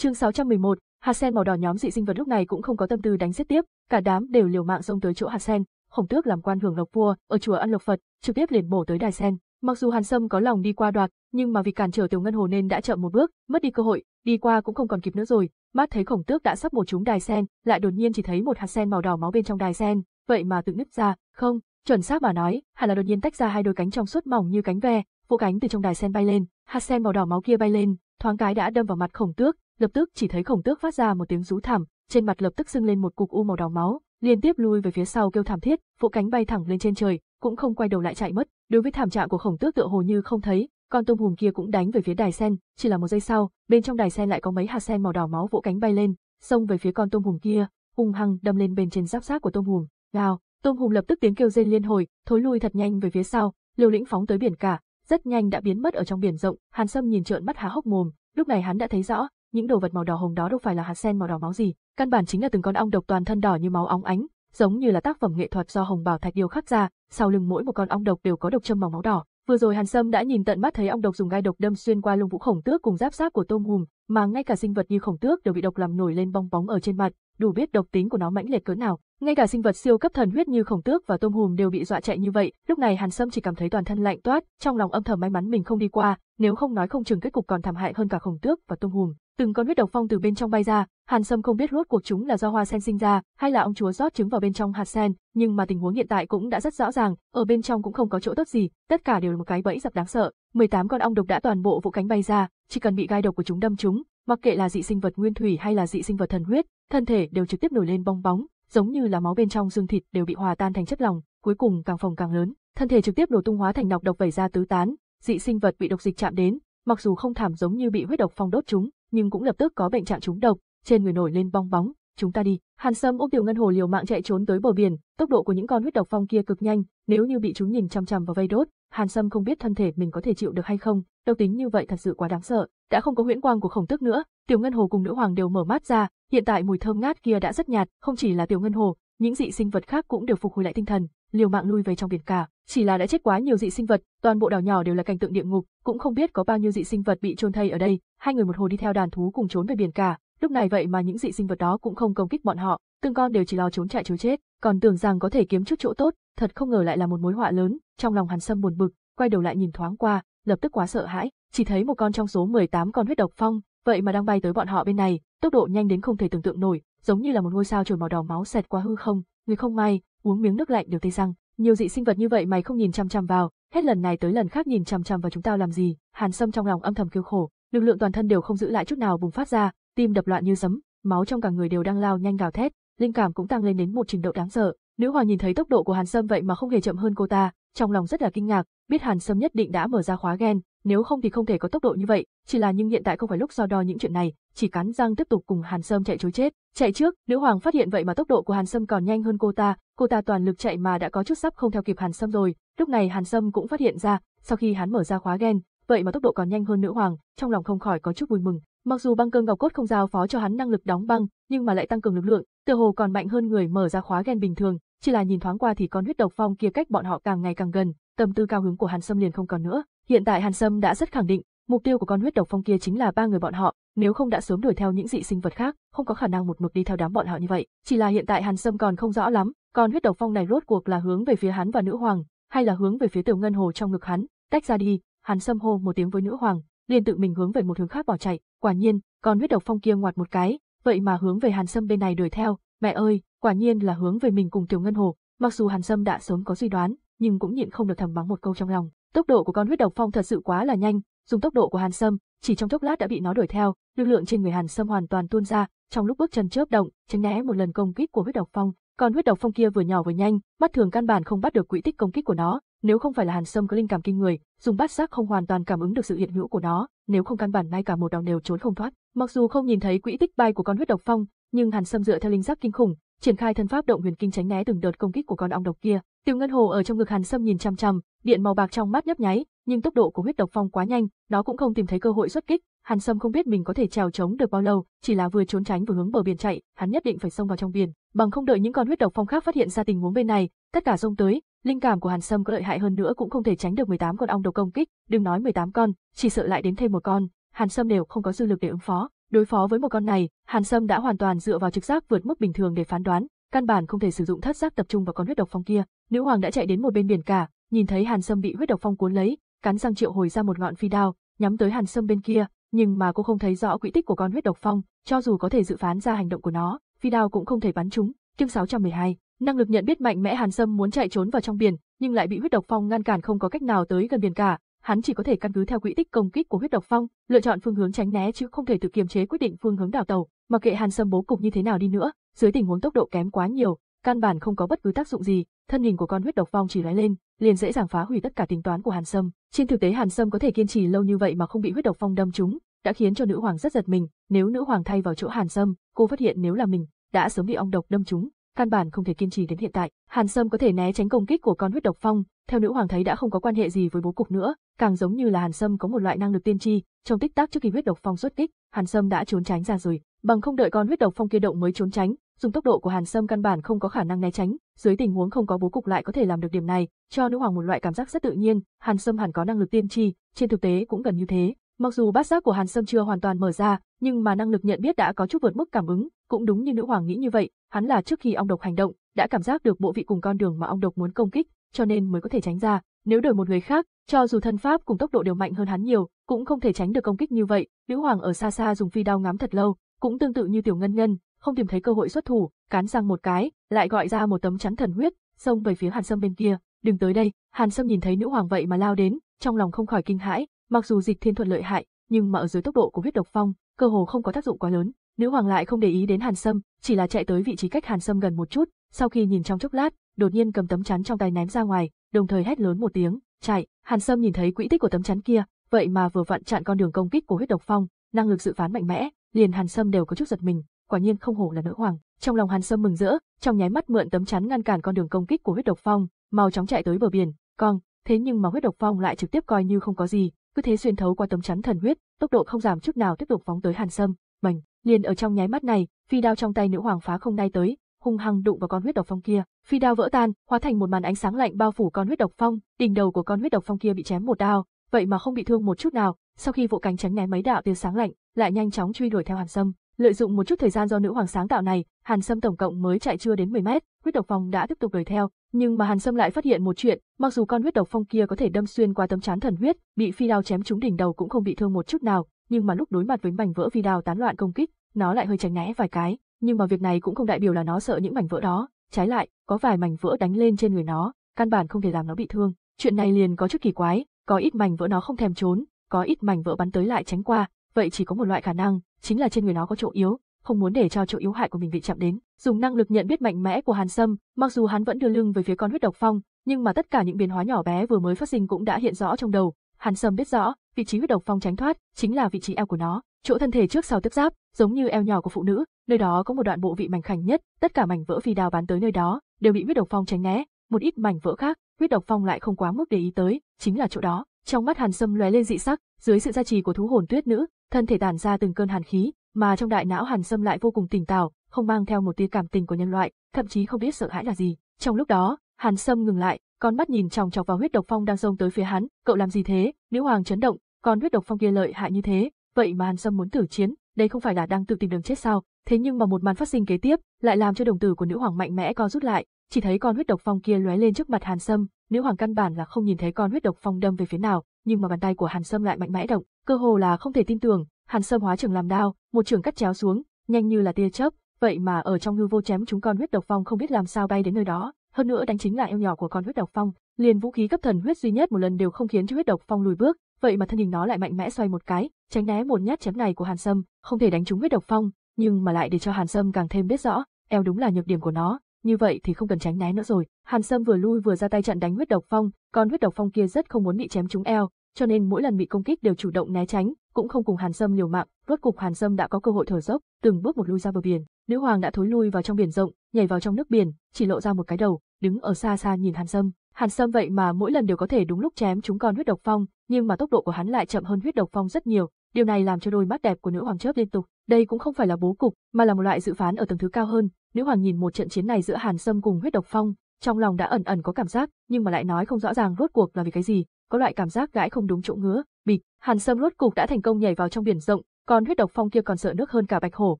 Chương 611, hạt sen màu đỏ nhóm dị sinh vật lúc này cũng không có tâm tư đánh giết tiếp, cả đám đều liều mạng xông tới chỗ hạt sen. Khổng Tước làm quan hưởng lộc vua ở chùa ăn lộc Phật, trực tiếp liền bổ tới đài sen. Mặc dù Hàn Sâm có lòng đi qua đoạt, nhưng mà vì cản trở Tiểu Ngân Hồ nên đã chậm một bước, mất đi cơ hội, đi qua cũng không còn kịp nữa rồi. Mắt thấy Khổng Tước đã sắp bổ chúng đài sen, lại đột nhiên chỉ thấy một hạt sen màu đỏ máu bên trong đài sen, vậy mà tự nứt ra, không, chuẩn xác mà nói, hẳn là đột nhiên tách ra hai đôi cánh trong suốt mỏng như cánh ve, vỗ cánh từ trong đài sen bay lên, hạt sen màu đỏ máu kia bay lên, thoáng cái đã đâm vào mặt Khổng Tước, lập tức chỉ thấy khổng tước phát ra một tiếng rú thảm, trên mặt lập tức sưng lên một cục u màu đỏ máu, liên tiếp lui về phía sau kêu thảm thiết, vỗ cánh bay thẳng lên trên trời, cũng không quay đầu lại chạy mất. Đối với thảm trạng của khổng tước tựa hồ như không thấy, con tôm hùm kia cũng đánh về phía đài sen, chỉ là một giây sau, bên trong đài sen lại có mấy hạt sen màu đỏ máu vỗ cánh bay lên, xông về phía con tôm hùm kia, hùng hăng đâm lên bên trên giáp xác của tôm hùm. Gào, tôm hùm lập tức tiếng kêu rên liên hồi, thối lui thật nhanh về phía sau, liều Lĩnh phóng tới biển cả, rất nhanh đã biến mất ở trong biển rộng, Hàn Sâm nhìn trợn mắt há hốc mồm, lúc này hắn đã thấy rõ, những đồ vật màu đỏ hồng đó đâu phải là hạt sen màu đỏ máu gì, căn bản chính là từng con ong độc toàn thân đỏ như máu óng ánh, giống như là tác phẩm nghệ thuật do hồng bảo thạch điêu khắc ra, sau lưng mỗi một con ong độc đều có độc châm màu máu đỏ. Vừa rồi Hàn Sâm đã nhìn tận mắt thấy ong độc dùng gai độc đâm xuyên qua lông vũ khổng tước cùng giáp xác của tôm hùm, mà ngay cả sinh vật như khổng tước đều bị độc làm nổi lên bong bóng ở trên mặt, đủ biết độc tính của nó mãnh liệt cỡ nào. Ngay cả sinh vật siêu cấp thần huyết như khổng tước và tôm hùm đều bị dọa chạy như vậy, lúc này Hàn Sâm chỉ cảm thấy toàn thân lạnh toát, trong lòng âm thầm may mắn mình không đi qua, nếu không nói không chừng kết cục còn thảm hại hơn cả khổng tước và tôm hùm. Từng con huyết độc phong từ bên trong bay ra, Hàn Sâm không biết rốt cuộc chúng là do hoa sen sinh ra, hay là ông chúa rót trứng vào bên trong hạt sen, nhưng mà tình huống hiện tại cũng đã rất rõ ràng, ở bên trong cũng không có chỗ tốt gì, tất cả đều là một cái bẫy dập đáng sợ. 18 con ong độc đã toàn bộ vỗ cánh bay ra, chỉ cần bị gai độc của chúng đâm chúng, mặc kệ là dị sinh vật nguyên thủy hay là dị sinh vật thần huyết, thân thể đều trực tiếp nổi lên bong bóng, giống như là máu bên trong xương thịt đều bị hòa tan thành chất lỏng, cuối cùng càng phòng càng lớn, thân thể trực tiếp đổ tung hóa thành nọc độc vẩy ra tứ tán, dị sinh vật bị độc dịch chạm đến, mặc dù không thảm giống như bị huyết độc phong đốt chúng, nhưng cũng lập tức có bệnh trạng chúng độc, trên người nổi lên bong bóng, chúng ta đi. Hàn Sâm ôm Tiểu Ngân Hồ liều mạng chạy trốn tới bờ biển, tốc độ của những con huyết độc phong kia cực nhanh, nếu như bị chúng nhìn chằm chằm vào vây đốt, Hàn Sâm không biết thân thể mình có thể chịu được hay không, độc tính như vậy thật sự quá đáng sợ, đã không có huyễn quang của khổng tức nữa, Tiểu Ngân Hồ cùng nữ hoàng đều mở mắt ra, hiện tại mùi thơm ngát kia đã rất nhạt, không chỉ là Tiểu Ngân Hồ, những dị sinh vật khác cũng đều phục hồi lại tinh thần, liều mạng lui về trong biển cả, chỉ là đã chết quá nhiều dị sinh vật, toàn bộ đảo nhỏ đều là cảnh tượng địa ngục, cũng không biết có bao nhiêu dị sinh vật bị chôn thây ở đây, hai người một hồ đi theo đàn thú cùng trốn về biển cả, lúc này vậy mà những dị sinh vật đó cũng không công kích bọn họ, từng con đều chỉ lo trốn chạy trốn chết, còn tưởng rằng có thể kiếm chút chỗ tốt, thật không ngờ lại là một mối họa lớn, trong lòng Hàn Sâm buồn bực, quay đầu lại nhìn thoáng qua, lập tức quá sợ hãi, chỉ thấy một con trong số 18 con huyết độc phong, vậy mà đang bay tới bọn họ bên này, tốc độ nhanh đến không thể tưởng tượng nổi, giống như là một ngôi sao trồi màu đỏ máu xẹt qua hư không, người không may, uống miếng nước lạnh đều tê răng, nhiều dị sinh vật như vậy mày không nhìn chăm chăm vào, hết lần này tới lần khác nhìn chăm chăm vào chúng tao làm gì? Hàn Sâm trong lòng âm thầm kêu khổ, lực lượng toàn thân đều không giữ lại chút nào bùng phát ra, tim đập loạn như sấm, máu trong cả người đều đang lao nhanh gào thét, linh cảm cũng tăng lên đến một trình độ đáng sợ. Nữ hoàng nhìn thấy tốc độ của Hàn Sâm vậy mà không hề chậm hơn cô ta, trong lòng rất là kinh ngạc, biết Hàn Sâm nhất định đã mở ra khóa gen, nếu không thì không thể có tốc độ như vậy, chỉ là nhưng hiện tại không phải lúc so đo những chuyện này, chỉ cắn răng tiếp tục cùng Hàn Sâm chạy trối chết. Chạy trước, Nữ Hoàng phát hiện vậy mà tốc độ của Hàn Sâm còn nhanh hơn cô ta, cô ta toàn lực chạy mà đã có chút sắp không theo kịp Hàn Sâm rồi, lúc này Hàn Sâm cũng phát hiện ra, sau khi hắn mở ra khóa gen, vậy mà tốc độ còn nhanh hơn nữ hoàng, trong lòng không khỏi có chút vui mừng. Mặc dù băng cương ngọc cốt không giao phó cho hắn năng lực đóng băng, nhưng mà lại tăng cường lực lượng, tựa hồ còn mạnh hơn người mở ra khóa gen bình thường, chỉ là nhìn thoáng qua thì con huyết độc phong kia cách bọn họ càng ngày càng gần, tâm tư cao hứng của Hàn Sâm liền không còn nữa, Hiện tại Hàn Sâm đã rất khẳng định, mục tiêu của con huyết độc phong kia chính là ba người bọn họ, nếu không đã sớm đuổi theo những dị sinh vật khác, không có khả năng một mực đi theo đám bọn họ như vậy. Chỉ là hiện tại Hàn Sâm còn không rõ lắm, con huyết độc phong này rốt cuộc là hướng về phía hắn và nữ hoàng, hay là hướng về phía tiểu ngân hồ trong ngực hắn, tách ra đi, Hàn Sâm hô một tiếng với nữ hoàng, liền tự mình hướng về một hướng khác bỏ chạy, quả nhiên, con huyết độc phong kia ngoặt một cái, vậy mà hướng về Hàn Sâm bên này đuổi theo, mẹ ơi, quả nhiên là hướng về mình cùng tiểu ngân hồ, mặc dù Hàn Sâm đã sớm có suy đoán, nhưng cũng nhịn không được thầm mắng một câu trong lòng. Tốc độ của con huyết độc phong thật sự quá là nhanh, dùng tốc độ của Hàn Sâm, chỉ trong chốc lát đã bị nó đuổi theo, lực lượng trên người Hàn Sâm hoàn toàn tuôn ra, trong lúc bước chân chớp động, tránh né một lần công kích của huyết độc phong, con huyết độc phong kia vừa nhỏ vừa nhanh, mắt thường căn bản không bắt được quỹ tích công kích của nó, nếu không phải là Hàn Sâm có linh cảm kinh người, dùng bát giác không hoàn toàn cảm ứng được sự hiện hữu của nó, nếu không căn bản ngay cả một đòn đều trốn không thoát. Mặc dù không nhìn thấy quỹ tích bay của con huyết độc phong, nhưng Hàn Sâm dựa theo linh giác kinh khủng, triển khai thân pháp động huyền kinh tránh né từng đợt công kích của con ong độc kia, Tiêu Ngân Hồ ở trong ngực Hàn Sâm nhìn chằm chằm, điện màu bạc trong mắt nhấp nháy, nhưng tốc độ của huyết độc phong quá nhanh, nó cũng không tìm thấy cơ hội xuất kích, Hàn Sâm không biết mình có thể trèo chống được bao lâu, chỉ là vừa trốn tránh vừa hướng bờ biển chạy, hắn nhất định phải xông vào trong biển, bằng không đợi những con huyết độc phong khác phát hiện ra tình huống bên này, tất cả xông tới, linh cảm của Hàn Sâm có lợi hại hơn nữa cũng không thể tránh được 18 con ong đầu công kích, đừng nói 18 con, chỉ sợ lại đến thêm một con, Hàn Sâm đều không có dư lực để ứng phó. Đối phó với một con này, Hàn Sâm đã hoàn toàn dựa vào trực giác vượt mức bình thường để phán đoán, căn bản không thể sử dụng thất giác tập trung vào con huyết độc phong kia. Nữ hoàng đã chạy đến một bên biển cả, nhìn thấy Hàn Sâm bị huyết độc phong cuốn lấy, cắn răng triệu hồi ra một ngọn phi đao, nhắm tới Hàn Sâm bên kia, nhưng mà cô không thấy rõ quỹ tích của con huyết độc phong, cho dù có thể dự phán ra hành động của nó, phi đao cũng không thể bắn trúng. Chương 612, năng lực nhận biết mạnh mẽ Hàn Sâm muốn chạy trốn vào trong biển, nhưng lại bị huyết độc phong ngăn cản không có cách nào tới gần biển cả, hắn chỉ có thể căn cứ theo quỹ tích công kích của huyết độc phong, lựa chọn phương hướng tránh né chứ không thể tự kiềm chế quyết định phương hướng đảo tàu, mặc kệ Hàn Sâm bố cục như thế nào đi nữa, dưới tình huống tốc độ kém quá nhiều, căn bản không có bất cứ tác dụng gì, thân hình của con huyết độc phong chỉ lóe lên, liền dễ dàng phá hủy tất cả tính toán của Hàn Sâm. Trên thực tế Hàn Sâm có thể kiên trì lâu như vậy mà không bị huyết độc phong đâm trúng, đã khiến cho nữ hoàng rất giật mình, nếu nữ hoàng thay vào chỗ Hàn Sâm, cô phát hiện nếu là mình, đã sớm bị ong độc đâm trúng, căn bản không thể kiên trì đến hiện tại. Hàn Sâm có thể né tránh công kích của con huyết độc phong, theo nữ hoàng thấy đã không có quan hệ gì với bố cục nữa, càng giống như là Hàn Sâm có một loại năng lực tiên tri, trong tích tắc trước khi huyết độc phong xuất kích, Hàn Sâm đã trốn tránh ra rồi, bằng không đợi con huyết độc phong kia động mới trốn tránh, dùng tốc độ của Hàn Sâm căn bản không có khả năng né tránh, dưới tình huống không có bố cục lại có thể làm được điểm này, cho nữ hoàng một loại cảm giác rất tự nhiên, Hàn Sâm hẳn có năng lực tiên tri, trên thực tế cũng gần như thế. Mặc dù bát giác của Hàn Sâm chưa hoàn toàn mở ra, nhưng mà năng lực nhận biết đã có chút vượt mức cảm ứng, cũng đúng như nữ hoàng nghĩ như vậy, hắn là trước khi ong độc hành động, đã cảm giác được bộ vị cùng con đường mà ong độc muốn công kích, cho nên mới có thể tránh ra. Nếu đổi một người khác, cho dù thân pháp cùng tốc độ đều mạnh hơn hắn nhiều, cũng không thể tránh được công kích như vậy. Nữ hoàng ở xa xa dùng phi đao ngắm thật lâu, cũng tương tự như tiểu ngân ngân, không tìm thấy cơ hội xuất thủ, cắn răng một cái, lại gọi ra một tấm chắn thần huyết, xông về phía Hàn Sâm bên kia, đừng tới đây, Hàn Sâm nhìn thấy nữ hoàng vậy mà lao đến, trong lòng không khỏi kinh hãi, mặc dù dịch thiên thuận lợi hại, nhưng mà ở dưới tốc độ của huyết độc phong, cơ hồ không có tác dụng quá lớn, nữ hoàng lại không để ý đến Hàn Sâm, chỉ là chạy tới vị trí cách Hàn Sâm gần một chút, sau khi nhìn trong chốc lát, đột nhiên cầm tấm chắn trong tay ném ra ngoài, đồng thời hét lớn một tiếng, chạy, Hàn Sâm nhìn thấy quỹ tích của tấm chắn kia, vậy mà vừa vặn chặn con đường công kích của huyết độc phong, năng lực dự phán mạnh mẽ, liền Hàn Sâm đều có chút giật mình, quả nhiên không hổ là nữ hoàng. Trong lòng Hàn Sâm mừng rỡ, trong nháy mắt mượn tấm chắn ngăn cản con đường công kích của huyết độc phong, mau chóng chạy tới bờ biển. Con, thế nhưng mà huyết độc phong lại trực tiếp coi như không có gì, cứ thế xuyên thấu qua tấm chắn thần huyết, tốc độ không giảm chút nào tiếp tục phóng tới Hàn Sâm. Bành, liền ở trong nháy mắt này, phi đao trong tay nữ hoàng phá không nay tới, hung hăng đụng vào con huyết độc phong kia, phi đao vỡ tan, hóa thành một màn ánh sáng lạnh bao phủ con huyết độc phong, đỉnh đầu của con huyết độc phong kia bị chém một đao, vậy mà không bị thương một chút nào, sau khi vụ cánh tránh né mấy đạo tia sáng lạnh, lại nhanh chóng truy đuổi theo Hàn Sâm. Lợi dụng một chút thời gian do nữ hoàng sáng tạo này, Hàn Sâm tổng cộng mới chạy chưa đến 10 mét, huyết độc phong đã tiếp tục đuổi theo, nhưng mà Hàn Sâm lại phát hiện một chuyện, mặc dù con huyết độc phong kia có thể đâm xuyên qua tấm chắn thần huyết, bị phi đao chém trúng đỉnh đầu cũng không bị thương một chút nào, nhưng mà lúc đối mặt với mảnh vỡ phi đao tán loạn công kích, nó lại hơi tránh né vài cái, nhưng mà việc này cũng không đại biểu là nó sợ những mảnh vỡ đó, trái lại, có vài mảnh vỡ đánh lên trên người nó, căn bản không thể làm nó bị thương. Chuyện này liền có chút kỳ quái, có ít mảnh vỡ nó không thèm trốn, có ít mảnh vỡ bắn tới lại tránh qua, vậy chỉ có một loại khả năng, chính là trên người nó có chỗ yếu, không muốn để cho chỗ yếu hại của mình bị chạm đến. Dùng năng lực nhận biết mạnh mẽ của Hàn Sâm, mặc dù hắn vẫn đưa lưng về phía con huyết độc phong, nhưng mà tất cả những biến hóa nhỏ bé vừa mới phát sinh cũng đã hiện rõ trong đầu. Hàn Sâm biết rõ, vị trí huyết độc phong tránh thoát chính là vị trí eo của nó, chỗ thân thể trước sau tiếp giáp, giống như eo nhỏ của phụ nữ, nơi đó có một đoạn bộ vị mảnh khảnh nhất, tất cả mảnh vỡ phi đao bắn tới nơi đó đều bị huyết độc phong tránh né, một ít mảnh vỡ khác, huyết độc phong lại không quá mức để ý tới, chính là chỗ đó. Trong mắt Hàn Sâm lóe lên dị sắc, dưới sự gia trì của thú hồn tuyết nữ, thân thể tản ra từng cơn hàn khí, mà trong đại não Hàn Sâm lại vô cùng tỉnh táo, không mang theo một tia cảm tình của nhân loại, thậm chí không biết sợ hãi là gì. Trong lúc đó, Hàn Sâm ngừng lại, con mắt nhìn chòng chọc vào huyết độc phong đang xông tới phía hắn, cậu làm gì thế? Nữ hoàng chấn động, con huyết độc phong kia lợi hại như thế, vậy mà Hàn Sâm muốn tử chiến, đây không phải là đang tự tìm đường chết sao? Thế nhưng mà một màn phát sinh kế tiếp, lại làm cho đồng tử của nữ hoàng mạnh mẽ co rút lại, chỉ thấy con huyết độc phong kia lóe lên trước mặt Hàn Sâm, nữ hoàng căn bản là không nhìn thấy con huyết độc phong đâm về phía nào, nhưng mà bàn tay của Hàn Sâm lại mạnh mẽ động, cơ hồ là không thể tin tưởng, Hàn Sâm hóa trường làm đao, một trường cắt chéo xuống, nhanh như là tia chớp, vậy mà ở trong hư vô chém chúng con huyết độc phong không biết làm sao bay đến nơi đó, hơn nữa đánh chính là eo nhỏ của con huyết độc phong, liền vũ khí cấp thần huyết duy nhất một lần đều không khiến cho huyết độc phong lùi bước, vậy mà thân hình nó lại mạnh mẽ xoay một cái, tránh né một nhát chém này của Hàn Sâm, không thể đánh trúng huyết độc phong, nhưng mà lại để cho Hàn Sâm càng thêm biết rõ, eo đúng là nhược điểm của nó, như vậy thì không cần tránh né nữa rồi. Hàn Sâm vừa lui vừa ra tay chặn đánh huyết độc phong, còn huyết độc phong kia rất không muốn bị chém trúng eo, cho nên mỗi lần bị công kích đều chủ động né tránh, cũng không cùng Hàn Sâm liều mạng. Rốt cục Hàn Sâm đã có cơ hội thở dốc, từng bước một lui ra bờ biển. Nữ hoàng đã thối lui vào trong biển rộng, nhảy vào trong nước biển, chỉ lộ ra một cái đầu, đứng ở xa xa nhìn Hàn Sâm. Hàn Sâm vậy mà mỗi lần đều có thể đúng lúc chém chúng con huyết độc phong, nhưng mà tốc độ của hắn lại chậm hơn huyết độc phong rất nhiều, điều này làm cho đôi mắt đẹp của nữ hoàng chớp liên tục. Đây cũng không phải là bố cục, mà là một loại dự phán ở tầng thứ cao hơn, Nữ hoàng nhìn một trận chiến này giữa Hàn Sâm cùng huyết độc phong, trong lòng đã ẩn ẩn có cảm giác, nhưng mà lại nói không rõ ràng rốt cuộc là vì cái gì, có loại cảm giác gãi không đúng chỗ ngứa, bịch, Hàn Sâm rốt cục đã thành công nhảy vào trong biển rộng, còn huyết độc phong kia còn sợ nước hơn cả bạch hổ,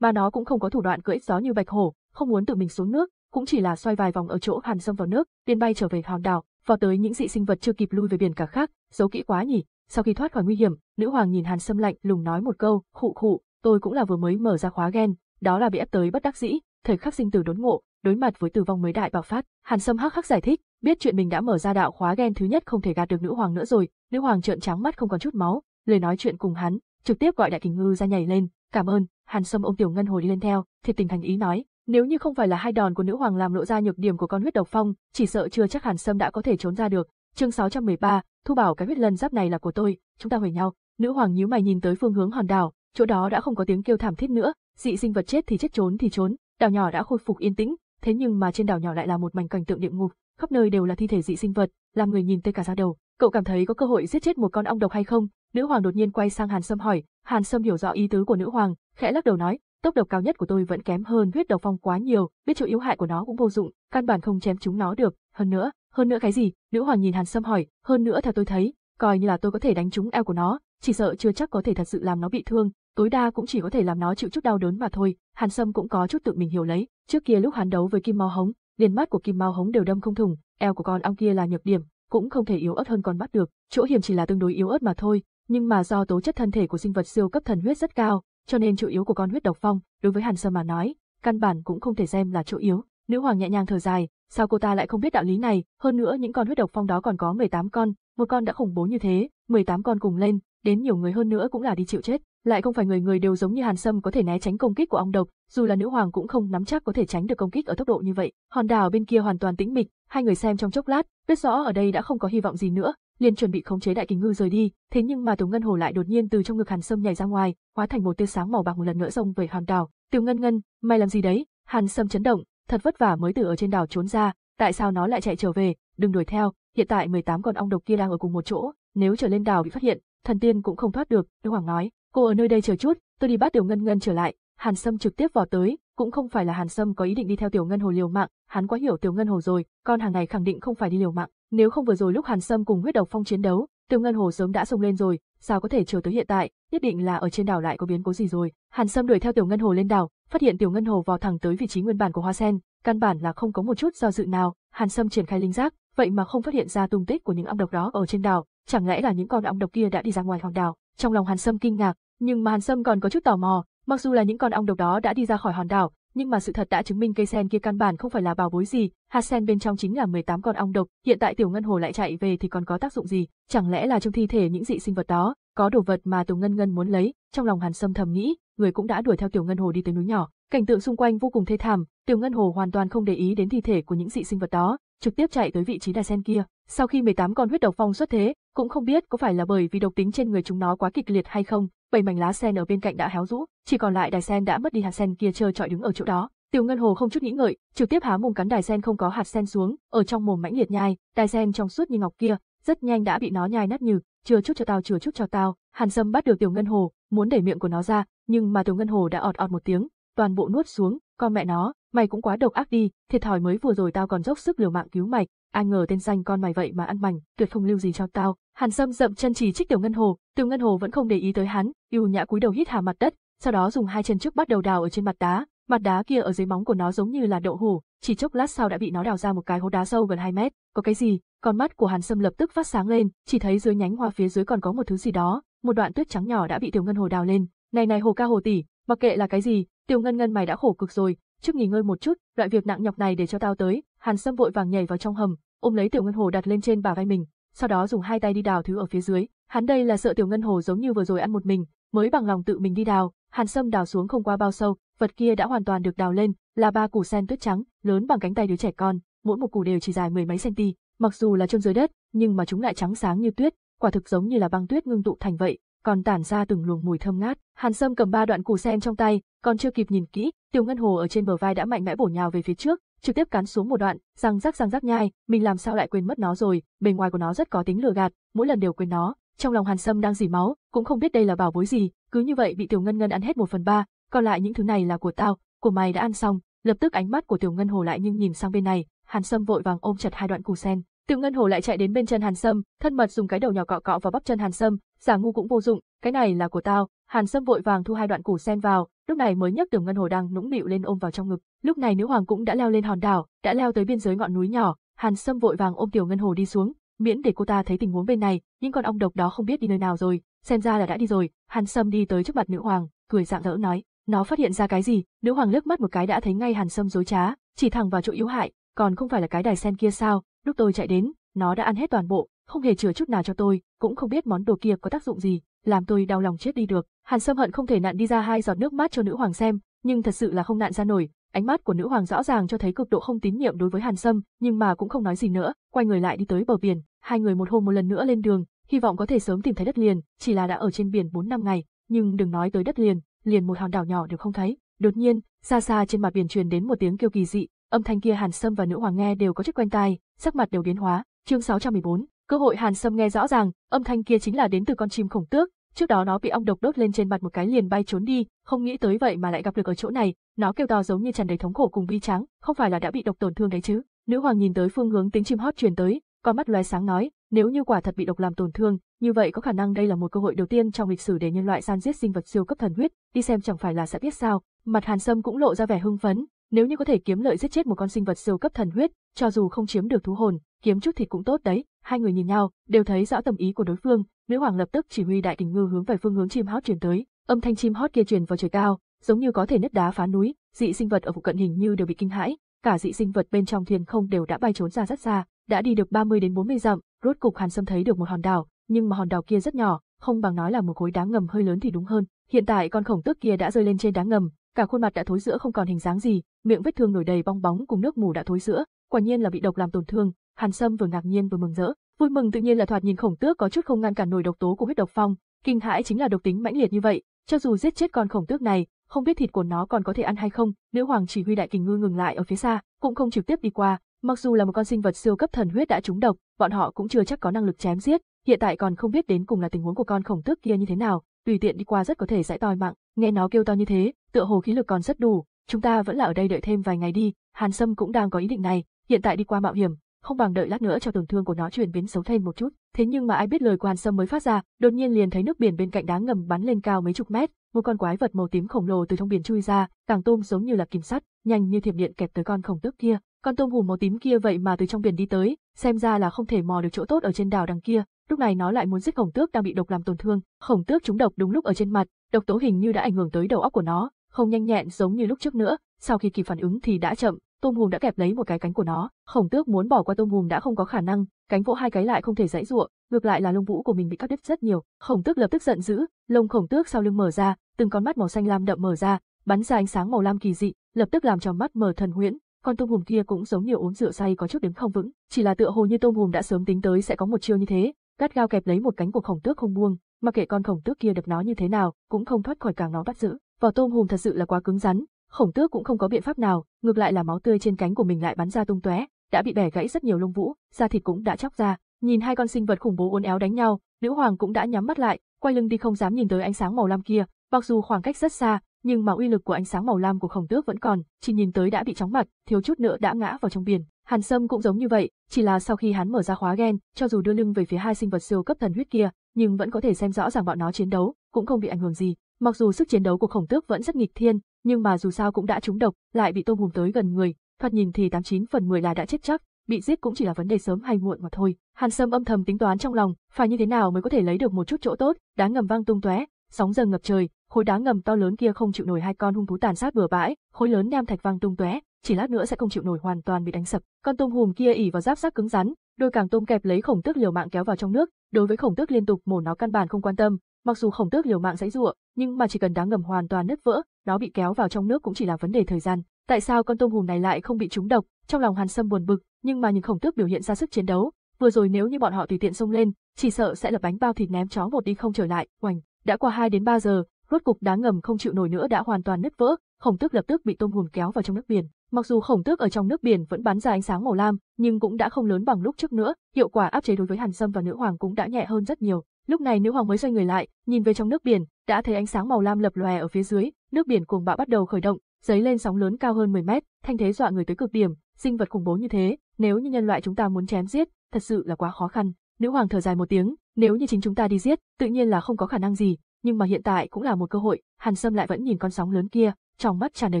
mà nó cũng không có thủ đoạn cưỡi gió như bạch hổ, không muốn tự mình xuống nước, cũng chỉ là xoay vài vòng ở chỗ Hàn Sâm vào nước, điên bay trở về hòn đảo, vò tới những dị sinh vật chưa kịp lui về biển cả khác, giấu kỹ quá nhỉ. Sau khi thoát khỏi nguy hiểm, nữ hoàng nhìn Hàn Sâm lạnh lùng nói một câu, khụ khụ, tôi cũng là vừa mới mở ra khóa gen, đó là bị ép tới bất đắc dĩ, thời khắc sinh tử đốn ngộ, đối mặt với tử vong mới đại bạo phát, Hàn Sâm hắc hắc giải thích, biết chuyện mình đã mở ra đạo khóa gen thứ nhất không thể gạt được nữ hoàng nữa rồi, nữ hoàng trợn trắng mắt không còn chút máu, lời nói chuyện cùng hắn, trực tiếp gọi đại kình ngư ra nhảy lên, cảm ơn, Hàn Sâm ôm tiểu ngân hồi đi lên theo, thiệt tình thành ý nói, nếu như không phải là hai đòn của nữ hoàng làm lộ ra nhược điểm của con huyết độc phong, chỉ sợ chưa chắc Hàn Sâm đã có thể trốn ra được. Chương 613, Thu bảo cái huyết lân giáp này là của tôi, chúng ta hủy nhau. Nữ hoàng nhíu mày nhìn tới phương hướng hòn đảo, chỗ đó đã không có tiếng kêu thảm thiết nữa, dị sinh vật chết thì chết trốn thì trốn, Đảo nhỏ đã khôi phục yên tĩnh, thế nhưng mà trên đảo nhỏ lại là một mảnh cảnh tượng địa ngục, khắp nơi đều là thi thể dị sinh vật, làm người nhìn tê cả da đầu. Cậu cảm thấy có cơ hội giết chết một con ong độc hay không? Nữ hoàng đột nhiên quay sang Hàn Sâm hỏi, Hàn Sâm hiểu rõ ý tứ của nữ hoàng, khẽ lắc đầu nói, tốc độc cao nhất của tôi vẫn kém hơn huyết độc phong quá nhiều, biết chỗ yếu hại của nó cũng vô dụng, căn bản không chém chúng nó được, hơn nữa, hơn nữa cái gì? Nữ hoàng nhìn Hàn Sâm hỏi, hơn nữa theo tôi thấy, coi như là tôi có thể đánh trúng eo của nó, chỉ sợ chưa chắc có thể thật sự làm nó bị thương, tối đa cũng chỉ có thể làm nó chịu chút đau đớn mà thôi, Hàn Sâm cũng có chút tự mình hiểu lấy, trước kia lúc hắn đấu với Kim Mao Hống, liền mắt của Kim Mao Hống đều đâm không thủng, eo của con ong kia là nhược điểm, cũng không thể yếu ớt hơn con bắt được, chỗ hiểm chỉ là tương đối yếu ớt mà thôi, nhưng mà do tố chất thân thể của sinh vật siêu cấp thần huyết rất cao, cho nên chỗ yếu của con huyết độc phong, đối với Hàn Sâm mà nói, căn bản cũng không thể xem là chỗ yếu. Nữ hoàng nhẹ nhàng thở dài, sao cô ta lại không biết đạo lý này, hơn nữa những con huyết độc phong đó còn có 18 con, một con đã khủng bố như thế, 18 con cùng lên, đến nhiều người hơn nữa cũng là đi chịu chết lại không phải người người đều giống như Hàn Sâm có thể né tránh công kích của ong độc, dù là nữ hoàng cũng không nắm chắc có thể tránh được công kích ở tốc độ như vậy. Hòn đảo bên kia hoàn toàn tĩnh mịch, hai người xem trong chốc lát, biết rõ ở đây đã không có hy vọng gì nữa, liền chuẩn bị khống chế đại kình ngư rời đi, thế nhưng mà Tiểu Ngân Hồ lại đột nhiên từ trong ngực Hàn Sâm nhảy ra ngoài, hóa thành một tia sáng màu bạc một lần nữa xông về hòn đảo. "Tiểu Ngân Ngân, mày làm gì đấy?" Hàn Sâm chấn động, thật vất vả mới từ ở trên đảo trốn ra, tại sao nó lại chạy trở về, đừng đuổi theo, hiện tại 18 con ong độc kia đang ở cùng một chỗ, nếu trở lên đảo bị phát hiện, thần tiên cũng không thoát được, Đỗ Hoàng nói, Cô ở nơi đây chờ chút, tôi đi bắt Tiểu Ngân Ngân trở lại. Hàn Sâm trực tiếp vào tới, cũng không phải là Hàn Sâm có ý định đi theo Tiểu Ngân Hồ liều mạng, hắn quá hiểu Tiểu Ngân Hồ rồi, con hàng này khẳng định không phải đi liều mạng. Nếu không vừa rồi lúc Hàn Sâm cùng huyết độc phong chiến đấu, Tiểu Ngân Hồ sớm đã xông lên rồi, sao có thể chờ tới hiện tại? Nhất định là ở trên đảo lại có biến cố gì rồi. Hàn Sâm đuổi theo Tiểu Ngân Hồ lên đảo, phát hiện Tiểu Ngân Hồ vào thẳng tới vị trí nguyên bản của hoa sen, căn bản là không có một chút do dự nào. Hàn Sâm triển khai linh giác, vậy mà không phát hiện ra tung tích của những ong độc đó ở trên đảo, chẳng lẽ là những con ong độc kia đã đi ra ngoài hòn đảo? Trong lòng Hàn Sâm kinh ngạc, nhưng mà Hàn Sâm còn có chút tò mò, mặc dù là những con ong độc đó đã đi ra khỏi hòn đảo, nhưng mà sự thật đã chứng minh cây sen kia căn bản không phải là bảo bối gì, hạt sen bên trong chính là 18 con ong độc, hiện tại Tiểu Ngân Hồ lại chạy về thì còn có tác dụng gì, chẳng lẽ là trong thi thể những dị sinh vật đó, có đồ vật mà Tiểu Ngân Ngân muốn lấy, trong lòng Hàn Sâm thầm nghĩ, người cũng đã đuổi theo Tiểu Ngân Hồ đi tới núi nhỏ, cảnh tượng xung quanh vô cùng thê thảm, Tiểu Ngân Hồ hoàn toàn không để ý đến thi thể của những dị sinh vật đó, trực tiếp chạy tới vị trí đài sen kia. Sau khi 18 con huyết độc phong xuất thế, cũng không biết có phải là bởi vì độc tính trên người chúng nó quá kịch liệt hay không, bảy mảnh lá sen ở bên cạnh đã héo rũ, chỉ còn lại đài sen đã mất đi hạt sen kia trơ trọi đứng ở chỗ đó. Tiểu Ngân Hồ không chút nghĩ ngợi, trực tiếp há mồm cắn đài sen không có hạt sen xuống, ở trong mồm mãnh liệt nhai, đài sen trong suốt như ngọc kia, rất nhanh đã bị nó nhai nát nhừ, chừa chút cho tao chừa chút cho tao. Hàn Sâm bắt được Tiểu Ngân Hồ, muốn đẩy miệng của nó ra, nhưng mà Tiểu Ngân Hồ đã ọt ọt một tiếng, toàn bộ nuốt xuống, con mẹ nó, mày cũng quá độc ác đi, thiệt thòi mới vừa rồi tao còn dốc sức liều mạng cứu mày, ai ngờ tên danh con mày vậy mà ăn mảnh, tuyệt không lưu gì cho tao. Hàn Sâm dậm chân chỉ trích Tiểu Ngân Hồ, Tiểu Ngân Hồ vẫn không để ý tới hắn, ưu nhã cúi đầu hít hà mặt đất, sau đó dùng hai chân trước bắt đầu đào ở trên mặt đá, mặt đá kia ở dưới móng của nó giống như là đậu hủ, chỉ chốc lát sau đã bị nó đào ra một cái hố đá sâu gần 2 mét. Có cái gì? Con mắt của Hàn Sâm lập tức phát sáng lên, chỉ thấy dưới nhánh hoa phía dưới còn có một thứ gì đó, một đoạn tuyết trắng nhỏ đã bị Tiểu Ngân Hồ đào lên. Này này Hồ ca Hồ tỷ, mặc kệ là cái gì, Tiểu Ngân Ngân mày đã khổ cực rồi, trước nghỉ ngơi một chút, loại việc nặng nhọc này để cho tao tới. Hàn Sâm vội vàng nhảy vào trong hầm, ôm lấy Tiểu Ngân Hồ đặt lên trên bả vai mình, sau đó dùng hai tay đi đào thứ ở phía dưới. Hắn đây là sợ Tiểu Ngân Hồ giống như vừa rồi ăn một mình, mới bằng lòng tự mình đi đào. Hàn Sâm đào xuống không qua bao sâu, vật kia đã hoàn toàn được đào lên, là ba củ sen tuyết trắng, lớn bằng cánh tay đứa trẻ con, mỗi một củ đều chỉ dài mười mấy cm, mặc dù là trong dưới đất, nhưng mà chúng lại trắng sáng như tuyết, quả thực giống như là băng tuyết ngưng tụ thành vậy còn tản ra từng luồng mùi thơm ngát. Hàn Sâm cầm ba đoạn củ sen trong tay, còn chưa kịp nhìn kỹ, Tiêu Ngân Hồ ở trên bờ vai đã mạnh mẽ bổ nhào về phía trước, trực tiếp cắn xuống một đoạn, răng rắc răng rắc nhai, mình làm sao lại quên mất nó rồi, bề ngoài của nó rất có tính lừa gạt, mỗi lần đều quên nó. Trong lòng Hàn Sâm đang dỉ máu, cũng không biết đây là bảo bối gì, cứ như vậy bị Tiểu Ngân Ngân ăn hết một phần ba, còn lại những thứ này là của tao, của mày đã ăn xong. Lập tức ánh mắt của Tiểu Ngân Hồ lại nhưng nhìn sang bên này, Hàn Sâm vội vàng ôm chặt hai đoạn củ sen, Tiểu Ngân Hồ lại chạy đến bên chân Hàn Sâm, thân mật dùng cái đầu nhỏ cọ cọ vào bắp chân Hàn Sâm, giả ngu cũng vô dụng, cái này là của tao. Hàn Sâm vội vàng thu hai đoạn củ sen vào, lúc này mới nhấc Tiểu Ngân Hồ đang nũng nịu lên ôm vào trong ngực. Lúc này nữ hoàng cũng đã leo lên hòn đảo, đã leo tới biên giới ngọn núi nhỏ, Hàn Sâm vội vàng ôm Tiểu Ngân Hồ đi xuống, miễn để cô ta thấy tình huống bên này, nhưng con ong độc đó không biết đi nơi nào rồi, xem ra là đã đi rồi. Hàn Sâm đi tới trước mặt nữ hoàng, cười dạng dỡ nói, nó phát hiện ra cái gì? Nữ hoàng lướt mắt một cái đã thấy ngay Hàn Sâm dối trá, chỉ thẳng vào chỗ yếu hại, còn không phải là cái đài sen kia sao? Lúc tôi chạy đến, nó đã ăn hết toàn bộ, không hề chừa chút nào cho tôi, cũng không biết món đồ kia có tác dụng gì, làm tôi đau lòng chết đi được. Hàn Sâm hận không thể nặn đi ra hai giọt nước mắt cho nữ hoàng xem, nhưng thật sự là không nặn ra nổi. Ánh mắt của nữ hoàng rõ ràng cho thấy cực độ không tín nhiệm đối với Hàn Sâm, nhưng mà cũng không nói gì nữa, quay người lại đi tới bờ biển, hai người một hôm một lần nữa lên đường, hy vọng có thể sớm tìm thấy đất liền, chỉ là đã ở trên biển 4 năm ngày, nhưng đừng nói tới đất liền, liền một hòn đảo nhỏ đều không thấy. Đột nhiên, xa xa trên mặt biển truyền đến một tiếng kêu kỳ dị, Âm thanh kia Hàn Sâm và nữ hoàng nghe đều có chút quen tai, sắc mặt đều biến hóa. Chương 614, cơ hội Hàn Sâm nghe rõ ràng, âm thanh kia chính là đến từ con chim khổng tước, trước đó nó bị ong độc đốt lên trên mặt một cái liền bay trốn đi, không nghĩ tới vậy mà lại gặp được ở chỗ này, nó kêu to giống như tràn đầy thống khổ cùng bi tráng, không phải là đã bị độc tổn thương đấy chứ? Nữ hoàng nhìn tới phương hướng tiếng chim hót truyền tới, con mắt lóe sáng nói, nếu như quả thật bị độc làm tổn thương, như vậy có khả năng đây là một cơ hội đầu tiên trong lịch sử để nhân loại săn giết sinh vật siêu cấp thần huyết, đi xem chẳng phải là sẽ biết sao? Mặt Hàn Sâm cũng lộ ra vẻ hưng phấn, nếu như có thể kiếm lợi giết chết một con sinh vật siêu cấp thần huyết, cho dù không chiếm được thú hồn, kiếm chút thịt cũng tốt đấy. Hai người nhìn nhau, đều thấy rõ tâm ý của đối phương, nữ hoàng lập tức chỉ huy đại kình ngư hướng về phương hướng chim hót truyền tới, âm thanh chim hót kia truyền vào trời cao, giống như có thể nứt đá phá núi, dị sinh vật ở phụ cận hình như đều bị kinh hãi, cả dị sinh vật bên trong thiên không đều đã bay trốn ra rất xa, đã đi được 30 đến 40 dặm, rốt cục Hàn Sâm thấy được một hòn đảo, nhưng mà hòn đảo kia rất nhỏ, không bằng nói là một khối đá ngầm hơi lớn thì đúng hơn. Hiện tại con khổng tước kia đã rơi lên trên đá ngầm, cả khuôn mặt đã thối rữa không còn hình dáng gì, miệng vết thương nổi đầy bong bóng cùng nước mù đã thối rữa, quả nhiên là bị độc làm tổn thương, Hàn Sâm vừa ngạc nhiên vừa mừng rỡ, vui mừng tự nhiên là thoạt nhìn khổng tước có chút không ngăn cản nổi độc tố của huyết độc phong, kinh hãi chính là độc tính mãnh liệt như vậy, cho dù giết chết con khổng tước này, không biết thịt của nó còn có thể ăn hay không, nữ hoàng chỉ huy đại kình ngư ngừng lại ở phía xa, cũng không trực tiếp đi qua, mặc dù là một con sinh vật siêu cấp thần huyết đã trúng độc, bọn họ cũng chưa chắc có năng lực chém giết, hiện tại còn không biết đến cùng là tình huống của con khổng tước kia như thế nào, tùy tiện đi qua rất có thể sẽ toi mạng. Nghe nó kêu to như thế, tựa hồ khí lực còn rất đủ, chúng ta vẫn là ở đây đợi thêm vài ngày đi, Hàn Sâm cũng đang có ý định này, hiện tại đi qua mạo hiểm, không bằng đợi lát nữa cho tổn thương của nó chuyển biến xấu thêm một chút. Thế nhưng mà ai biết lời của Hàn Sâm mới phát ra, đột nhiên liền thấy nước biển bên cạnh đá ngầm bắn lên cao mấy chục mét, một con quái vật màu tím khổng lồ từ trong biển chui ra, càng tôm giống như là kim sắt, nhanh như thiểm điện kẹp tới con khổng tước kia. Con tôm hùm màu tím kia vậy mà từ trong biển đi tới, xem ra là không thể mò được chỗ tốt ở trên đảo đằng kia. Lúc này nó lại muốn giết khổng tước đang bị độc làm tổn thương, khổng tước chúng độc đúng lúc ở trên mặt, Độc tố hình như đã ảnh hưởng tới đầu óc của nó, không nhanh nhẹn giống như lúc trước nữa, sau khi kịp phản ứng thì đã chậm, tôm hùm đã kẹp lấy một cái cánh của nó, khổng tước muốn bỏ qua tôm hùm đã không có khả năng, cánh vỗ hai cái lại không thể giãy giụa, ngược lại là lông vũ của mình bị cắt đứt rất nhiều, khổng tước lập tức giận dữ, lông khổng tước sau lưng mở ra, từng con mắt màu xanh lam đậm mở ra, bắn ra ánh sáng màu lam kỳ dị, lập tức làm cho mắt mở thần huyễn, con tôm hùm kia cũng giống nhiều uống rượu say có chút đứng không vững, chỉ là tựa hồ như tôm hùm đã sớm tính tới sẽ có một chiêu như thế, gắt gao kẹp lấy một cánh của khổng tước không buông, mà kể con khổng tước kia đập nó như thế nào, cũng không thoát khỏi càng nó bắt giữ. Vỏ tôm hùm thật sự là quá cứng rắn, khổng tước cũng không có biện pháp nào, ngược lại là máu tươi trên cánh của mình lại bắn ra tung tóe, đã bị bẻ gãy rất nhiều lông vũ, da thịt cũng đã chóc ra. Nhìn hai con sinh vật khủng bố uốn éo đánh nhau, Liễu Hoàng cũng đã nhắm mắt lại, quay lưng đi không dám nhìn tới ánh sáng màu lam kia, mặc dù khoảng cách rất xa, nhưng mà uy lực của ánh sáng màu lam của khổng tước vẫn còn, chỉ nhìn tới đã bị chóng mặt, thiếu chút nữa đã ngã vào trong biển. Hàn Sâm cũng giống như vậy, chỉ là sau khi hắn mở ra khóa gen, cho dù đưa lưng về phía hai sinh vật siêu cấp thần huyết kia, nhưng vẫn có thể xem rõ ràng bọn nó chiến đấu, cũng không bị ảnh hưởng gì. Mặc dù sức chiến đấu của khổng tước vẫn rất nghịch thiên, nhưng mà dù sao cũng đã trúng độc, lại bị tôm hùm tới gần người, thoạt nhìn thì 89 phần 10 là đã chết chắc, bị giết cũng chỉ là vấn đề sớm hay muộn mà thôi. Hàn Sâm âm thầm tính toán trong lòng, phải như thế nào mới có thể lấy được một chút chỗ tốt, đá ngầm vang tung tóe, sóng dâng ngập trời, khối đá ngầm to lớn kia không chịu nổi hai con hung thú tàn sát bừa bãi, khối lớn nam thạch vang tung tóe, chỉ lát nữa sẽ không chịu nổi hoàn toàn bị đánh sập. Con tôm hùm kia ỉ vào giáp xác cứng rắn, đôi càng tôm kẹp lấy khổng tước liều mạng kéo vào trong nước, đối với khổng tước liên tục mổ nó căn bản không quan tâm, mặc dù khổng tước liều mạng dãy giụa, nhưng mà chỉ cần đá ngầm hoàn toàn nứt vỡ, nó bị kéo vào trong nước cũng chỉ là vấn đề thời gian. Tại sao con tôm hùm này lại không bị trúng độc? Trong lòng Hàn Sâm buồn bực, nhưng mà những khổng tước biểu hiện ra sức chiến đấu, vừa rồi nếu như bọn họ tùy tiện xông lên, chỉ sợ sẽ là bánh bao thịt ném chó một đi không trở lại. Oành, đã qua hai đến ba giờ, rốt cục đá ngầm không chịu nổi nữa đã hoàn toàn nứt vỡ, Khổng Tước lập tức bị tôm hùm kéo vào trong nước biển. Mặc dù Khổng Tước ở trong nước biển vẫn bắn ra ánh sáng màu lam, nhưng cũng đã không lớn bằng lúc trước nữa, hiệu quả áp chế đối với Hàn Sâm và nữ hoàng cũng đã nhẹ hơn rất nhiều. Lúc này nữ hoàng mới xoay người lại, nhìn về trong nước biển, đã thấy ánh sáng màu lam lập lòe ở phía dưới, nước biển cuồng bạo bắt đầu khởi động, dấy lên sóng lớn cao hơn 10 mét, thanh thế dọa người tới cực điểm, sinh vật khủng bố như thế, nếu như nhân loại chúng ta muốn chém giết, thật sự là quá khó khăn. Nữ hoàng thở dài một tiếng, nếu như chính chúng ta đi giết, tự nhiên là không có khả năng gì, nhưng mà hiện tại cũng là một cơ hội, Hàn Sâm lại vẫn nhìn con sóng lớn kia, trong mắt tràn đầy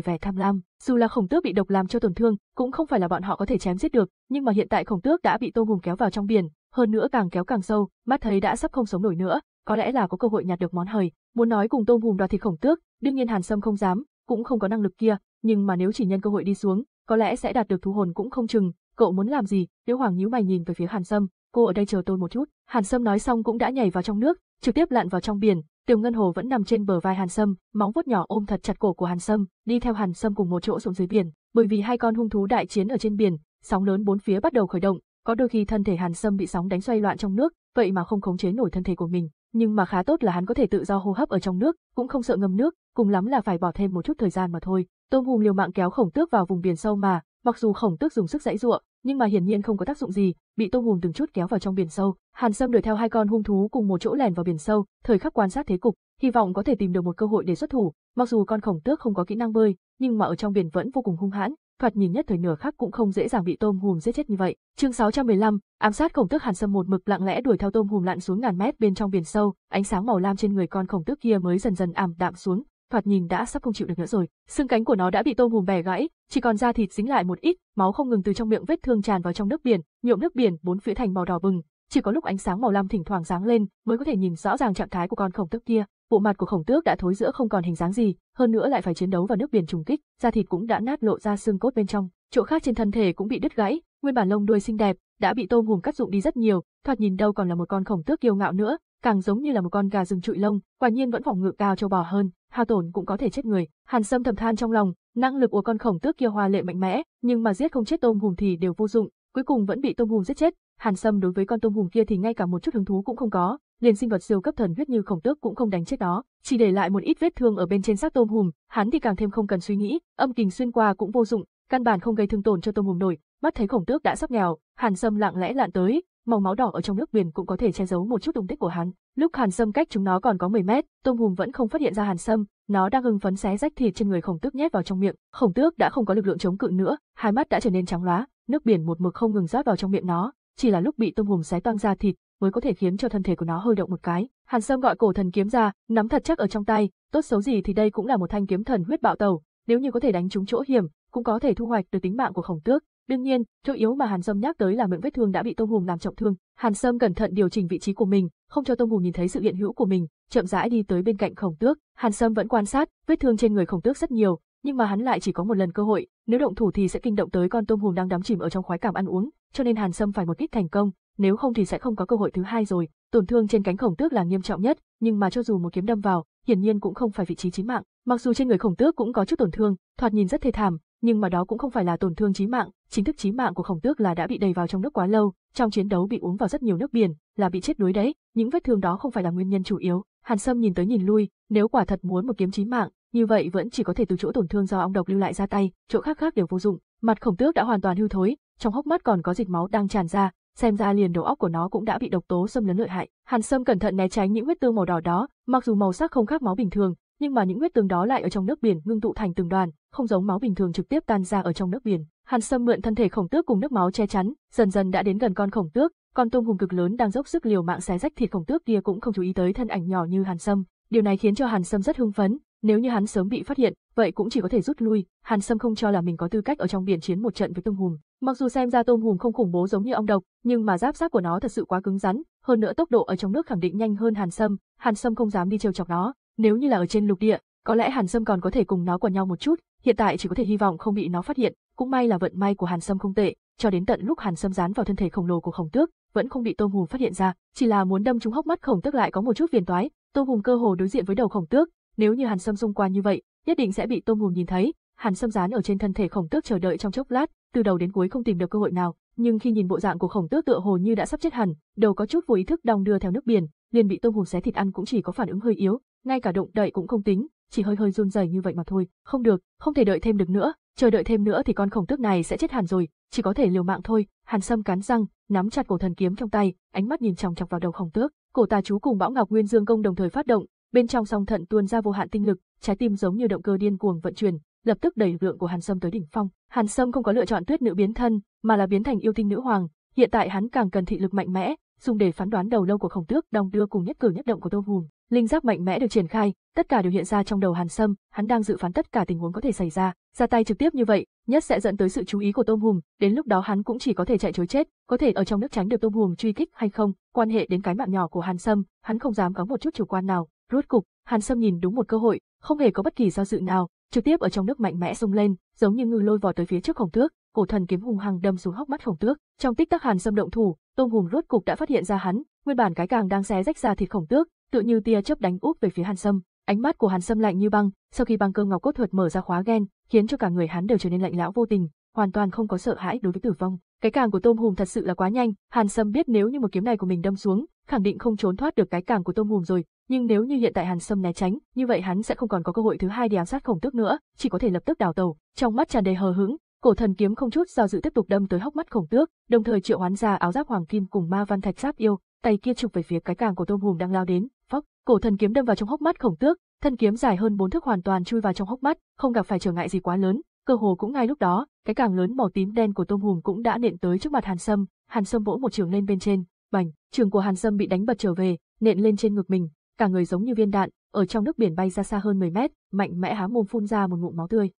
vẻ tham lam. Dù là khổng tước bị độc làm cho tổn thương, cũng không phải là bọn họ có thể chém giết được, nhưng mà hiện tại khổng tước đã bị Tô Hùng kéo vào trong biển, hơn nữa càng kéo càng sâu, mắt thấy đã sắp không sống nổi nữa, có lẽ là có cơ hội nhặt được món hời. Muốn nói cùng Tô Hùng đoạt thịt khổng tước, đương nhiên Hàn Sâm không dám, cũng không có năng lực kia, nhưng mà nếu chỉ nhân cơ hội đi xuống, có lẽ sẽ đạt được thú hồn cũng không chừng. Cậu muốn làm gì? Liễu Hoàng nhíu mày nhìn về phía Hàn Sâm, cô ở đây chờ tôi một chút. Hàn Sâm nói xong cũng đã nhảy vào trong nước, trực tiếp lặn vào trong biển, Tiểu Ngân Hồ vẫn nằm trên bờ vai Hàn Sâm, móng vuốt nhỏ ôm thật chặt cổ của Hàn Sâm, đi theo Hàn Sâm cùng một chỗ xuống dưới biển, bởi vì hai con hung thú đại chiến ở trên biển, sóng lớn bốn phía bắt đầu khởi động, có đôi khi thân thể Hàn Sâm bị sóng đánh xoay loạn trong nước, vậy mà không khống chế nổi thân thể của mình, nhưng mà khá tốt là hắn có thể tự do hô hấp ở trong nước, cũng không sợ ngâm nước, cùng lắm là phải bỏ thêm một chút thời gian mà thôi. Tôm Hùng liều mạng kéo khổng tước vào vùng biển sâu mà, mặc dù khổng tước dùng sức dãy giụa, nhưng mà hiển nhiên không có tác dụng gì, bị tôm hùm từng chút kéo vào trong biển sâu. Hàn Sâm đuổi theo hai con hung thú cùng một chỗ lèn vào biển sâu, thời khắc quan sát thế cục, hy vọng có thể tìm được một cơ hội để xuất thủ. Mặc dù con khổng tước không có kỹ năng bơi, nhưng mà ở trong biển vẫn vô cùng hung hãn, thoạt nhìn nhất thời nửa khắc cũng không dễ dàng bị tôm hùm giết chết như vậy. Chương 615, ám sát khổng tước Hàn Sâm một mực lặng lẽ đuổi theo tôm hùm lặn xuống ngàn mét bên trong biển sâu, ánh sáng màu lam trên người con khổng tước kia mới dần dần ảm đạm xuống, thoạt nhìn đã sắp không chịu được nữa rồi. Xương cánh của nó đã bị tôm hùm bẻ gãy, chỉ còn da thịt dính lại một ít, máu không ngừng từ trong miệng vết thương tràn vào trong nước biển, nhuộm nước biển bốn phía thành màu đỏ bừng. Chỉ có lúc ánh sáng màu lam thỉnh thoảng sáng lên mới có thể nhìn rõ ràng trạng thái của con khổng tước kia. Bộ mặt của khổng tước đã thối giữa không còn hình dáng gì, hơn nữa lại phải chiến đấu vào nước biển trùng kích, da thịt cũng đã nát lộ ra xương cốt bên trong, chỗ khác trên thân thể cũng bị đứt gãy, nguyên bản lông đuôi xinh đẹp đã bị tôm hùm cắt dụng đi rất nhiều, thoạt nhìn đâu còn là một con khổng tước kiêu ngạo nữa, càng giống như là một con gà rừng trụi lông, quả nhiên vẫn phòng ngự cao châu bò hơn, hao tổn cũng có thể chết người. Hàn Sâm thầm than trong lòng, năng lực của con khổng tước kia hoa lệ mạnh mẽ, nhưng mà giết không chết tôm hùm thì đều vô dụng, cuối cùng vẫn bị tôm hùm giết chết. Hàn Sâm đối với con tôm hùm kia thì ngay cả một chút hứng thú cũng không có, liền sinh vật siêu cấp thần huyết như khổng tước cũng không đánh chết đó, chỉ để lại một ít vết thương ở bên trên xác tôm hùm, hắn thì càng thêm không cần suy nghĩ, âm kình xuyên qua cũng vô dụng, căn bản không gây thương tổn cho tôm hùm nổi. Mắt thấy khổng tước đã sắp nghèo, Hàn Sâm lặng lẽ lặn tới, màu máu đỏ ở trong nước biển cũng có thể che giấu một chút tung tích của hắn. Lúc Hàn Sâm cách chúng nó còn có 10 mét, Tôm Hùm vẫn không phát hiện ra Hàn Sâm, nó đang hưng phấn xé rách thịt trên người Khổng Tước nhét vào trong miệng. Khổng Tước đã không có lực lượng chống cự nữa, hai mắt đã trở nên trắng loá, nước biển một mực không ngừng rót vào trong miệng nó, chỉ là lúc bị Tôm Hùm xé toang ra thịt mới có thể khiến cho thân thể của nó hơi động một cái. Hàn Sâm gọi cổ thần kiếm ra, nắm thật chắc ở trong tay, tốt xấu gì thì đây cũng là một thanh kiếm thần huyết bạo tẩu, nếu như có thể đánh trúng chỗ hiểm, cũng có thể thu hoạch được tính mạng của Khổng Tước, Đương nhiên, chỗ yếu mà Hàn Sâm nhắc tới là miệng vết thương đã bị Tông Hùng làm trọng thương. Hàn Sâm cẩn thận điều chỉnh vị trí của mình, không cho Tông Hùng nhìn thấy sự hiện hữu của mình, chậm rãi đi tới bên cạnh Khổng Tước. Hàn Sâm vẫn quan sát, vết thương trên người Khổng Tước rất nhiều, nhưng mà hắn lại chỉ có một lần cơ hội, nếu động thủ thì sẽ kinh động tới con Tông Hùng đang đắm chìm ở trong khoái cảm ăn uống, cho nên Hàn Sâm phải một kích thành công, nếu không thì sẽ không có cơ hội thứ hai rồi. Tổn thương trên cánh Khổng Tước là nghiêm trọng nhất, nhưng mà cho dù một kiếm đâm vào, hiển nhiên cũng không phải vị trí chí mạng. Mặc dù trên người Khổng Tước cũng có chút tổn thương, thoạt nhìn rất thê thảm, nhưng mà đó cũng không phải là tổn thương chí mạng, chính thức chí mạng của khổng tước là đã bị đầy vào trong nước quá lâu, trong chiến đấu bị uống vào rất nhiều nước biển, là bị chết đuối đấy, những vết thương đó không phải là nguyên nhân chủ yếu. Hàn Sâm nhìn tới nhìn lui, nếu quả thật muốn một kiếm chí mạng, như vậy vẫn chỉ có thể từ chỗ tổn thương do ong độc lưu lại ra tay, chỗ khác khác đều vô dụng, mặt khổng tước đã hoàn toàn hư thối, trong hốc mắt còn có dịch máu đang tràn ra, xem ra liền đầu óc của nó cũng đã bị độc tố xâm lấn lợi hại. Hàn Sâm cẩn thận né tránh những vết thương màu đỏ đó, mặc dù màu sắc không khác máu bình thường, nhưng mà những vết thương đó lại ở trong nước biển ngưng tụ thành từng đoàn, không giống máu bình thường trực tiếp tan ra ở trong nước biển. Hàn Sâm mượn thân thể khổng tước cùng nước máu che chắn, dần dần đã đến gần con khổng tước, con tôm hùng cực lớn đang dốc sức liều mạng xé rách thịt khổng tước kia cũng không chú ý tới thân ảnh nhỏ như Hàn Sâm. Điều này khiến cho Hàn Sâm rất hưng phấn, nếu như hắn sớm bị phát hiện, vậy cũng chỉ có thể rút lui. Hàn Sâm không cho là mình có tư cách ở trong biển chiến một trận với tôm hùm. Mặc dù xem ra tôm hùm không khủng bố giống như ong độc, nhưng mà giáp xác của nó thật sự quá cứng rắn, hơn nữa tốc độ ở trong nước khẳng định nhanh hơn Hàn Sâm, Hàn Sâm không dám đi trêu chọc nó. Nếu như là ở trên lục địa, có lẽ Hàn Sâm còn có thể cùng nó quần nhau một chút, hiện tại chỉ có thể hy vọng không bị nó phát hiện, cũng may là vận may của Hàn Sâm không tệ, cho đến tận lúc Hàn Sâm dán vào thân thể khổng lồ của Khổng Tước, vẫn không bị Tô Hùng phát hiện ra, chỉ là muốn đâm trúng hốc mắt Khổng Tước lại có một chút viền toái, Tô Hùng cơ hồ đối diện với đầu Khổng Tước, nếu như Hàn Sâm xung qua như vậy, nhất định sẽ bị Tô Hùng nhìn thấy. Hàn Sâm dán ở trên thân thể Khổng Tước chờ đợi trong chốc lát, từ đầu đến cuối không tìm được cơ hội nào, nhưng khi nhìn bộ dạng của Khổng Tước tựa hồ như đã sắp chết hẳn, đầu có chút vô ý thức đong đưa theo nước biển, liền bị Tô Hùng xé thịt ăn cũng chỉ có phản ứng hơi yếu, ngay cả động đậy cũng không tính, chỉ hơi hơi run rẩy như vậy mà thôi, không được, không thể đợi thêm được nữa, chờ đợi thêm nữa thì con khổng tước này sẽ chết hẳn rồi, chỉ có thể liều mạng thôi. Hàn Sâm cắn răng, nắm chặt cổ thần kiếm trong tay, ánh mắt nhìn chòng chọc vào đầu khổng tước, cổ tà chú cùng Bão Ngọc Nguyên Dương công đồng thời phát động, bên trong song thận tuôn ra vô hạn tinh lực, trái tim giống như động cơ điên cuồng vận chuyển, lập tức đẩy lượng của Hàn Sâm tới đỉnh phong. Hàn Sâm không có lựa chọn Tuyết Nữ biến thân, mà là biến thành yêu tinh nữ hoàng, hiện tại hắn càng cần thị lực mạnh mẽ, dùng để phán đoán đầu lâu của khổng tước đong đưa cùng nhất cử nhất động của tôm hùm linh giác mạnh mẽ được triển khai tất cả đều hiện ra trong đầu hàn sâm hắn đang dự phán tất cả tình huống có thể xảy ra ra tay trực tiếp như vậy nhất sẽ dẫn tới sự chú ý của tôm hùm đến lúc đó hắn cũng chỉ có thể chạy trối chết có thể ở trong nước tránh được tôm hùm truy kích hay không quan hệ đến cái mạng nhỏ của hàn sâm hắn không dám có một chút chủ quan nào rốt cục hàn sâm nhìn đúng một cơ hội không hề có bất kỳ do dự nào trực tiếp ở trong nước mạnh mẽ xông lên giống như ngư lôi vò tới phía trước khổng tước cổ thần kiếm hùng hăng đâm xuống hốc mắt khổng tước. Trong tích tắc Hàn Sâm động thủ, Tôn Hùng rốt cục đã phát hiện ra hắn, nguyên bản cái càng đang xé rách ra thịt khổng tước, tựa như tia chớp đánh úp về phía Hàn Sâm. Ánh mắt của Hàn Sâm lạnh như băng, sau khi băng cơ ngọc cốt thuật mở ra khóa gen, khiến cho cả người hắn đều trở nên lạnh lão vô tình, hoàn toàn không có sợ hãi đối với tử vong. Cái càng của Tôm Hùng thật sự là quá nhanh, Hàn Sâm biết nếu như một kiếm này của mình đâm xuống, khẳng định không trốn thoát được cái càng của Tôm Hùng rồi, nhưng nếu như hiện tại Hàn Sâm né tránh, như vậy hắn sẽ không còn có cơ hội thứ hai để ám sát khổng tước nữa, chỉ có thể lập tức đào tẩu. Trong mắt tràn đầy hờ hững, Cổ thần kiếm không chút do dự tiếp tục đâm tới hốc mắt khổng tước, đồng thời triệu hoán ra áo giáp hoàng kim cùng ma văn thạch giáp yêu, tay kia chụp về phía cái càng của tôm hùm đang lao đến, phốc, cổ thần kiếm đâm vào trong hốc mắt khổng tước, thân kiếm dài hơn bốn thước hoàn toàn chui vào trong hốc mắt, không gặp phải trở ngại gì quá lớn, cơ hồ cũng ngay lúc đó, cái càng lớn màu tím đen của tôm hùm cũng đã nện tới trước mặt Hàn Sâm, Hàn Sâm vỗ một trường lên bên trên, bành, trường của Hàn Sâm bị đánh bật trở về, nện lên trên ngực mình, cả người giống như viên đạn, ở trong nước biển bay ra xa hơn 10 mét, mạnh mẽ há mồm phun ra một ngụm máu tươi.